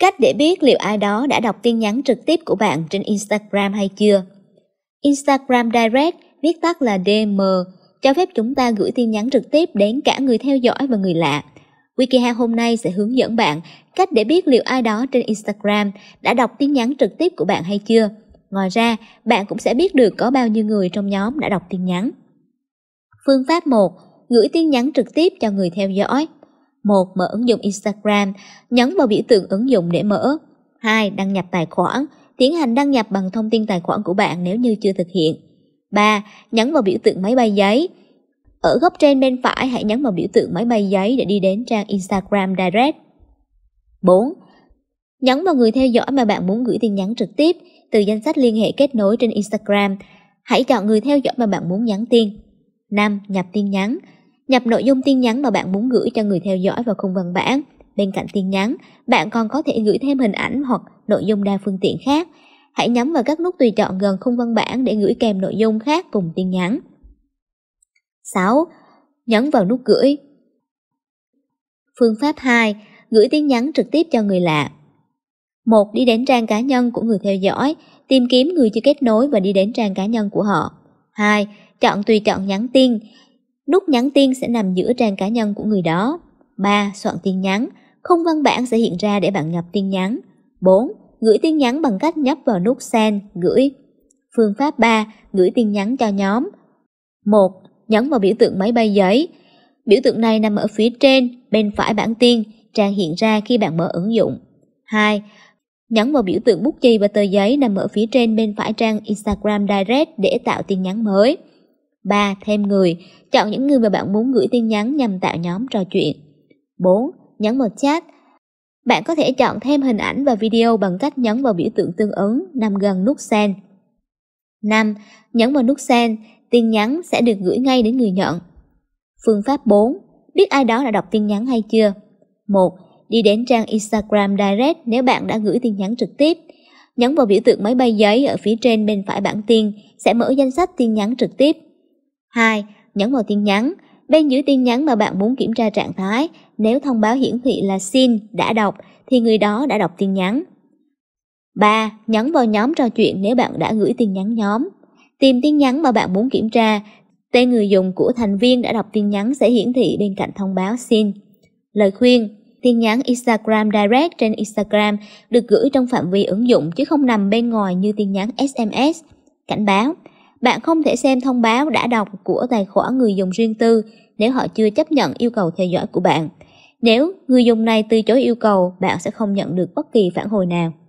Cách để biết liệu ai đó đã đọc tin nhắn trực tiếp của bạn trên Instagram hay chưa. Instagram Direct, viết tắt là DM, cho phép chúng ta gửi tin nhắn trực tiếp đến cả người theo dõi và người lạ. WikiHow hôm nay sẽ hướng dẫn bạn cách để biết liệu ai đó trên Instagram đã đọc tin nhắn trực tiếp của bạn hay chưa. Ngoài ra, bạn cũng sẽ biết được có bao nhiêu người trong nhóm đã đọc tin nhắn. Phương pháp 1. Gửi tin nhắn trực tiếp cho người theo dõi một Mở ứng dụng Instagram, nhấn vào biểu tượng ứng dụng để mở. 2. Đăng nhập tài khoản, tiến hành đăng nhập bằng thông tin tài khoản của bạn nếu như chưa thực hiện. 3. Nhấn vào biểu tượng máy bay giấy. Ở góc trên bên phải hãy nhấn vào biểu tượng máy bay giấy để đi đến trang Instagram Direct. 4. Nhấn vào người theo dõi mà bạn muốn gửi tin nhắn trực tiếp từ danh sách liên hệ kết nối trên Instagram. Hãy chọn người theo dõi mà bạn muốn nhắn tin. 5. Nhập tin nhắn. Nhập nội dung tin nhắn mà bạn muốn gửi cho người theo dõi vào khung văn bản. Bên cạnh tin nhắn, bạn còn có thể gửi thêm hình ảnh hoặc nội dung đa phương tiện khác. Hãy nhắm vào các nút tùy chọn gần khung văn bản để gửi kèm nội dung khác cùng tin nhắn. 6. Nhấn vào nút gửi. Phương pháp 2. Gửi tin nhắn trực tiếp cho người lạ. 1. Đi đến trang cá nhân của người theo dõi, tìm kiếm người chưa kết nối và đi đến trang cá nhân của họ. 2. Chọn tùy chọn nhắn tin, Nút nhắn tin sẽ nằm giữa trang cá nhân của người đó. 3. Soạn tin nhắn. Không văn bản sẽ hiện ra để bạn nhập tin nhắn. 4. Gửi tin nhắn bằng cách nhấp vào nút send, gửi. Phương pháp 3. Gửi tin nhắn cho nhóm. 1. Nhấn vào biểu tượng máy bay giấy. Biểu tượng này nằm ở phía trên, bên phải bản tin, trang hiện ra khi bạn mở ứng dụng. 2. Nhấn vào biểu tượng bút chì và tờ giấy nằm ở phía trên bên phải trang Instagram Direct để tạo tin nhắn mới. 3. Thêm người. Chọn những người mà bạn muốn gửi tin nhắn nhằm tạo nhóm trò chuyện. 4. Nhấn vào chat. Bạn có thể chọn thêm hình ảnh và video bằng cách nhấn vào biểu tượng tương ứng nằm gần nút send. 5. Nhấn vào nút send, tin nhắn sẽ được gửi ngay đến người nhận. Phương pháp 4. Biết ai đó đã đọc tin nhắn hay chưa? 1. Đi đến trang Instagram Direct nếu bạn đã gửi tin nhắn trực tiếp. Nhấn vào biểu tượng máy bay giấy ở phía trên bên phải bảng tin sẽ mở danh sách tin nhắn trực tiếp 2. Nhấn vào tin nhắn. Bên dưới tin nhắn mà bạn muốn kiểm tra trạng thái, nếu thông báo hiển thị là xin, đã đọc, thì người đó đã đọc tin nhắn. 3. Nhấn vào nhóm trò chuyện nếu bạn đã gửi tin nhắn nhóm. Tìm tin nhắn mà bạn muốn kiểm tra, tên người dùng của thành viên đã đọc tin nhắn sẽ hiển thị bên cạnh thông báo xin. Lời khuyên, tin nhắn Instagram Direct trên Instagram được gửi trong phạm vi ứng dụng chứ không nằm bên ngoài như tin nhắn SMS. Cảnh báo, bạn không thể xem thông báo đã đọc của tài khoản người dùng riêng tư nếu họ chưa chấp nhận yêu cầu theo dõi của bạn. Nếu người dùng này từ chối yêu cầu, bạn sẽ không nhận được bất kỳ phản hồi nào.